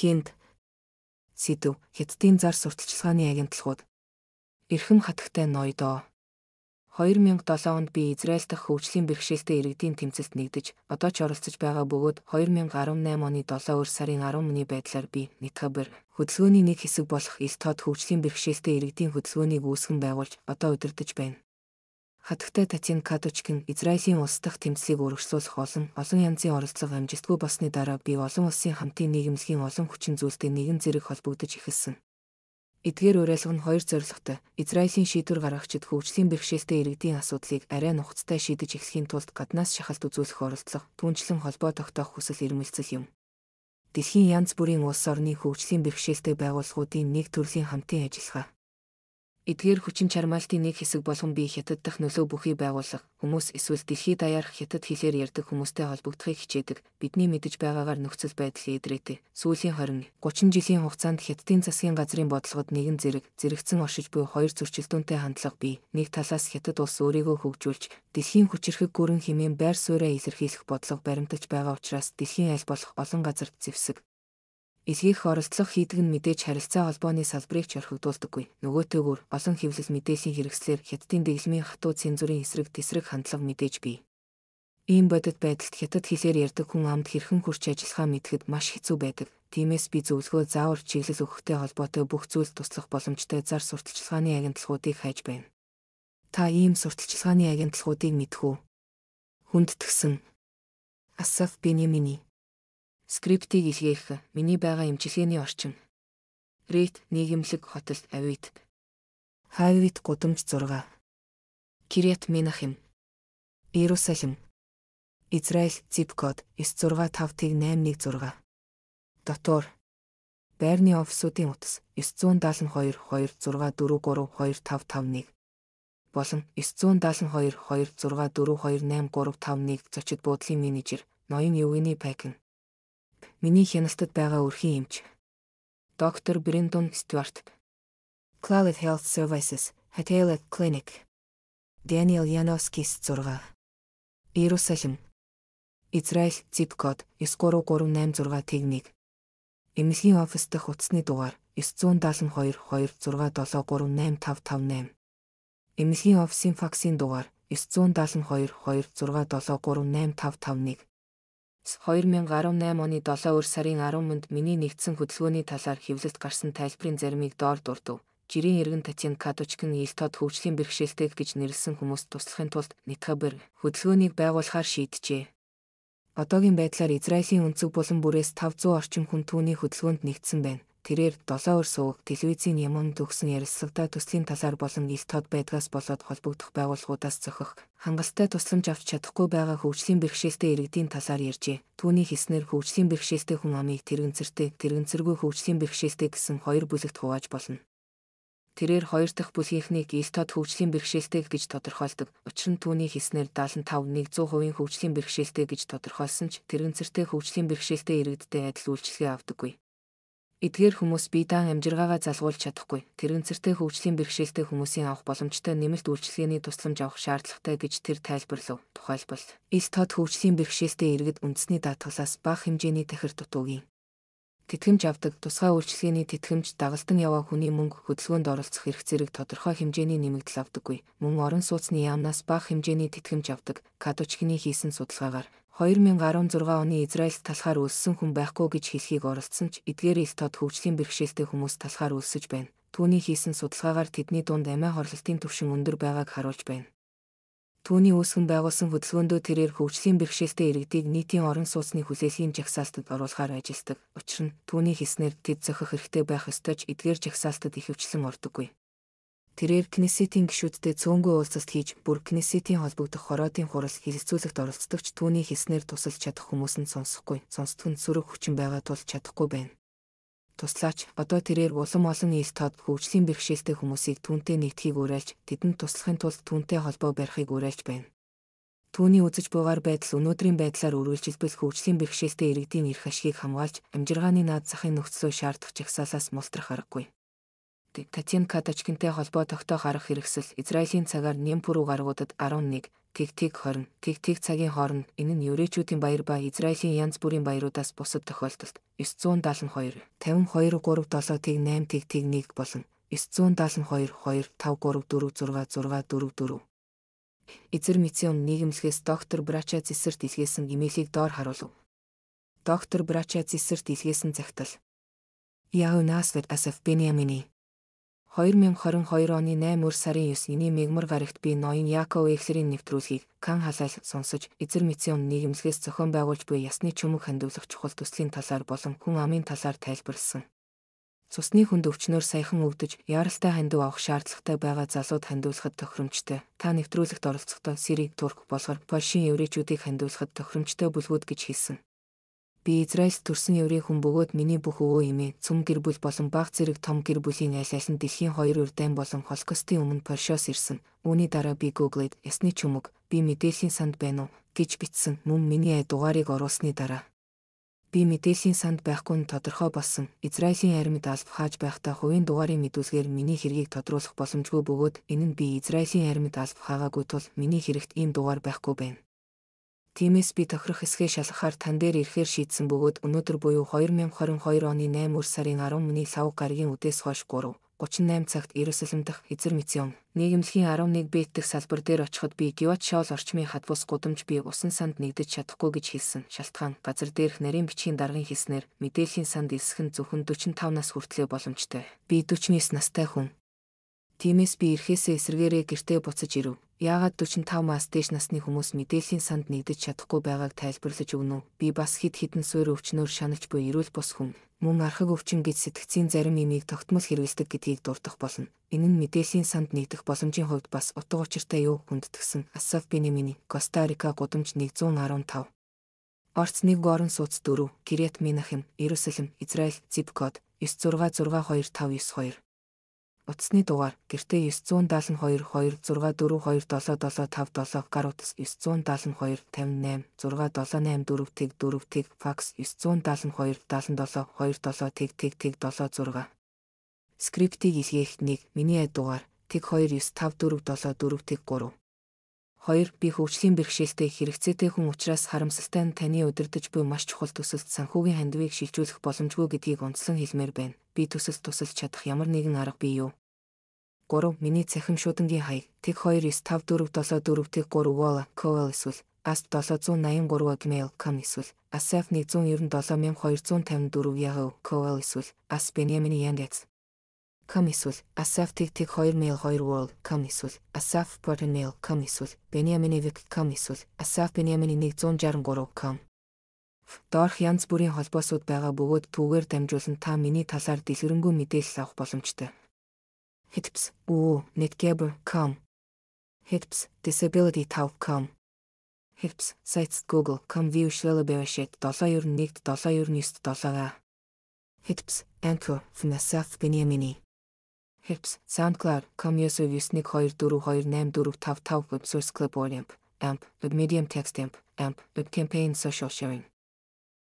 Хинд, Сидв, Хятадын зар сурталчилгааны агентлагууд эрхэм хатагтай ноёдоо. 2007 онд би Израиль дахь хөгжлийн бэрхшээлтэй иргэдийн тэмцэлд нэгдэж, одоо ч оролцож байгаа бөгөөд 2018 оны 7 өр сарын 10-ны байдлаар би Нитхабер хөдөлгөөний нэг хэсэг болох Илтод хөгжлийн бэрхшээлтэй иргэдийн хөдөлгөөнийг үүсгэн байгуулж одоо удирдах байна. Хатагтай Татин Кадучкин Израилийн улс дахь тэмцлийг үргэлжлүүлэх болон олон янзын оролцоо амжилтгүй болсны дараа би олон улсын хамтын нийгэмлэгийн олон хүчин зүйлтэй нэгэн зэрэг холбогдож эхэлсэн. Эдгээр уриалга нь хоёр зорилготой. Израилийн шийдвэр гаргагчид хөгжлийн бэрхшээлтэй иргэдийн асуудлыг арай нухацтай шийдэж эхлэхийн тулд гаднаас шахалт үзүүлэх оролдлого, түнчлэн холбоо тогтоох хүсэл эрмэлзэл юм. Дэлхийн янз бүрийн улс орны хөгжлийн бэрхшээлтэй байгууллагуудын нэг төрлийн хамтын ажиллагаа. Эдгээр хүчин чармайлтын нэг хэсэг болгон би хятад дахь нөлөө бүхий байгуулах хүмүүс эсвэл дэлхий даяарх хятад хэлээр ярьдаг хүмүүстэй холбогдохыг хичээдэг. Бидний мэдэж байгаагаар нөхцөл байдал эдрээтэй. Сүүлийн 20, 30 жилийн хугацаанд хятадын засгийн газрын бодлогод нэгэн зэрэг, зэрэгцэн оршиж буй хоёр зөрчилдөөнтэй хандлага бий. Нэг талаас хятад улс өөрийгөө хөгжүүлж, дэлхийн хүчирхэг гүрэн хэмээн байр сууриа илэрхийлэх бодлого баримтаж байгаа учраас дэлхийн аль болох олон газарт зэвсэг Эсгийх оролцох хийдэг нь мэдээж харилцаа холбооны салбарыг ч орхигдуулдаггүй. Нөгөөтэйгөр олон хэвлэл мэдээллийн хэрэгслэр хятадын дэглэмийн хатуу цензурын эсрэг тесрэг хандлага мэдээж бий. Ийм бодит байдалд хятад хэлээр ярьдаг хүн амд хэрхэн хурц ажиллахаа мэдхэд маш хэцүү байдаг. Тиймээс би зөвлөгөө заавар чиглэл өгөхтэй холбоотой бүх зүйлд туслах боломжтой зар сурталчилгааны агентлагуудыг хайж байна. Та ийм сурталчилгааны агентлагуудыг мэдэх үү? Хүндтгсэн Асаф Бенемини скриптийг илгээх миний байгаа имчилгээний орчин. Рейт нийгэмлэг хотел Авид. Хавит гудамж 6. Кирят Минахим. Иерусалим. Израиль zip код 9655816. Дотор. Байрны офисуудын утас 9722764325551 болон 9722644285351 зочид буудлын менежер Ноён Евгений Пакин Миний хяналтад байгаа өрхийн эмч. Доктор Бринтон Стюарт. Cloud Health Services, Hatalet Clinic. Daniel Janoskis 6. Иерусалим. Израиль зip код 93386 тэгник. Эмнэлгийн офис дэх утасны дугаар 9722267355858. Эмнэлгийн офисын факсын дугаар 97226738551 Эцс 2018 оны 7 өр сарын 10-нд миний нэгдсэн хөдөлгөөний талаар хэвлэлт гарсан тайлбарын заримыг доор дурдв. Жирийн иргэн Татьян Кадочкин ил тод хөгжлийн бэрхшээлтэйг гэж нэрлсэн хүмүүст туслахын тулд Нитхабер хөдөлгөөнийг байгуулахаар шийджээ. Одоогийн байдлаар Израилийн өнцөг булан бүрээс 500 орчим хүн түүний хөдөлгөөнд нэгдсэн байна тэрээр долоо өр сууг телевизийн юмнд өгсөн ярилцлагада төслийн талаар болон ил тод байдгаас болоод холбогдох байгууллагуудаас зохих хангалттай тусламж авч чадахгүй байгаа хөгжлийн бэрхшээлтэй иргэдийн талаар ярьжээ. Түүний хэлснээр хөгжлийн бэрхшээлтэй хүн амыг тэрэгцэртэй, тэрэгцэргүй хөгжлийн бэрхшээлтэй гэсэн хоёр бүлэгт хувааж болно тэрээр хоёр дахь бүлгийнхнийг ил тод хөгжлийн бэрхшээлтэй гэж тодорхойлдог. Учир нь түүний хийснээр 75-100% хөгжлийн бэрхшээлтэй гэж тодорхойлсон ч тэрэнцэртэй хөгжлийн бэрхшээлтэй иргэдтэй адил үйлчлэгээ авдаггүй. Эдгээр хүмүүс бие даан амжиргаагаа залгуулж чадахгүй. Тэрэнцэртэй хөгжлийн бэрхшээлтэй хүмүүсийн авах боломжтой нэмэлт үйлчлэгээний тусламж авах шаардлагатай гэж тэр тайлбарлав. Тухайлбал, Ил тод хөгжлийн бэрхшээлтэй иргэд үндэсний даатгалаас бага хэмжээний тахир дутуугийн тэтгэмж авдаг тусгай үйлчлэгээний тэтгэмж дагалтан яваа хүний мөнгө хөдөлгөөнд оролцох эрх зэрэг тодорхой хэмжээний нэмэгдэл авдаггүй. Мөн орон сууцны яамнаас бага хэмжээний тэтгэмж авдаг. Кадучкины хийсэн судалгаагаар 2016 оны Израильт талхаар өлссөн хүн байхгүй гэж хэлхийг оролцсон ч эдгээр ил тод хөгжлийн бэрхшээлтэй хүмүүс талхаар өлсөж байна. Түүний хийсэн судалгаагаар тэдний дунд амиа хорлолтын түвшин өндөр байгааг харуулж байна. Түүний үүсгэн байгуулсан хөдөлгөөндөө тэрээр хөгжлийн бэрхшээлтэй иргэдийг нийтийн орон сууцны хүлээлгийн жагсаалтад оруулахаар ажилладаг. Учир нь түүний хийснээр тэд зохих хэрэгтэй байх ёстой ч эдгээр жагсаалтад ихэвчлэн ордоггүй. Тэрээр Кнессетийн гишүүдтэй цөөнгөө уулзалт хийж бүр Кнессетийн холбогдох хороодын хурал хилэлцүүлэгт оролцдог ч түүний хэлснээр тусалж чадах хүмүүс нь сонсохгүй, сонсдог нь сөрөг хүчин байгаа тул чадахгүй байна. Туслаач одоо тэрээр улам олон ил тод хөгжлийн бэрхшээлтэй хүмүүсийг түүнтэй нэгдхийг уриалж, тэдэнд туслахын тулд түүнтэй холбоо барихыг уриалж байна. Түүний үзэж буйгаар байдал өнөөдрийн байдлаар үргэлжилбэл хөгжлийн бэрхшээлтэй иргэдийн эрх ашгийг хамгаалж, амжиргааны наад захын нөхцлөө шаардах жагсаалаас мултрах аргагүй. Татинка Дочкинтэй холбоо тогтоо гарах хэрэгсэл Израилийн цагаар Нэмпүрүү гаргуудад 11 тэг тэг 20 тэг тэг цагийн хооронд энэ нь еврейчүүдийн баяр ба Израилийн янз бүрийн баяруудаас бусад тохиолдолд 972 52 37 тэг 8 тэг тэг 1 болон 972 2 5 3 4 6 6 4 4 Эзэр Мицион нийгэмлэгээс доктор Брача Зэсэрт илгээсэн имэйлийг доор харуулв. Доктор Брача Зэсэрт илгээсэн цагтл. Яунас вэт асав Бениамини 2022 оны 8-р сарын 9-ний мегмар гарагт би ноён Яков Эхлерийн нэвтрүүлгийг Кан халаал сонсож, эзэр мэдсэн өмнө нийгэмслээс зохион байгуулж буй ясны чөмөг хандивлах чухал төслийн талаар болон хүн амын талаар тайлбарлсан. Цусны хүнд өвчнөөр саяхан өвдөж, яралтай хандив авах шаардлагатай байгаа залууд хандивлахад тохиромжтой. Та нэвтрүүлэгт оролцохдоо Сири, Турк, Болгар, Польшийн еврейчүүдийг хандивлахад тохиромжтой бүлгүүд гэж хэлсэн. Би Израильс төрсөн еврей хүн бөгөөд миний бүх өвөө эмээ, цөм гэр бүл болон баг зэрэг том гэр бүлийн аль аль нь дэлхийн хоёр урдайн болон Холокостын өмнө Польшоос ирсэн. Үүний дараа би Google-д "Ясны чүмэг, би мэдээллийн санд байна уу?" гэж бичсэн. Мөн миний ай дугаарыг оруулсны дараа би мэдээллийн санд байхгүй нь тодорхой болсон. Израилийн армид алб хааж байхдаа хувийн дугаарын мэдүүлгээр миний хэргийг тодруулах боломжгүй бөгөөд энэ нь би Израилийн армид алб хаагаагүй тул миний хэрэгт ийм дугаар байхгүй байна. Тиймээс би тохирох хэсгээ шалгахаар тань дээр ирэхээр шийдсэн бөгөөд өнөөдөр буюу 2022 оны 8 өр сарын 10 мөний лав гаргийн үдээс хойш 3 38 цагт Иерусалим дахь Эзэр Мицион нийгэмлэхийн 11 бэтдэх салбар дээр очиход би Гиват Шаул орчмын хадвус гудамж би усан санд нэгдэж чадахгүй гэж хэлсэн. Шалтгаан газар дээрх нарийн бичгийн даргын хэлснээр мэдээллийн санд эсэх нь зөвхөн 45 нас хүртлэх боломжтой. Би 49 настай хүн Тиймээс би эрхээсээ эсэргээрээ гэртээ буцаж ирв. Яагаад 45 мас дээш насны хүмүүс мэдээллийн санд нэгдэж чадахгүй байгааг тайлбарлаж өгнө. Би бас хид хідэн суур өвчнөөр шаналж буй эрүүл бос хүн. Мөн архаг өвчин гэж сэтгцийн зарим имийг тогтмол хэрэгэлдэг гэдгийг дурдах болно. Энэ нь мэдээллийн санд нэгдэх боломжийн хувьд бас утга учиртай юу хүндэтгсэн. Асав Бенемини, Коста Рика гудамж 115. Орц 1 орон сууц 4, Кирет Минахим, Иерусалим, Израиль, Зипкод 9666259. Утасны дугаар гэртээ 972 262427755 гар утас 972 58 6784 тэг 4 тэг факс 972 77277 тэг тэг тэг 76 Скриптийг илгээх нэг миний дугаар тэг 29547 тэг 3 2. Би хөгжлийн бэрхшээлтэй хэрэгцээтэй хүн учраас харамсалтай нь таны удирдах буй маш чухал төсөлд санхүүгийн хандвийг шилжүүлэх боломжгүй гэдгийг онцлон хэлмээр байна. Би төсөлд тусалж чадах ямар нэгэн арга бий юу? 3 миний цахим шуудангийн хаяг тэг 2954744 Walla Coil эсвэл Ast 783 gmail.com эсвэл Asaf 197254 Yahoo Coil эсвэл As Benjamin Yandex com эсвэл Asaf тэг тэг 2 mail 2 world com эсвэл Asaf Portal mail com эсвэл Benjamin Evic com эсвэл Asaf Benjamin 163 com Дорх янз бүрийн холбоосууд байгаа бөгөөд түүгээр дамжуулан та миний талаар дэлгэрэнгүй мэдээлэл авах боломжтой hips u netgeber.com hips disability.com hips sites google.com view shlebereshet 791-799-7 hips anchor fnasaf beniamini hips soundcloud.com user usnik 2428455 websource clip amp amp medium text amp amp campaign social sharing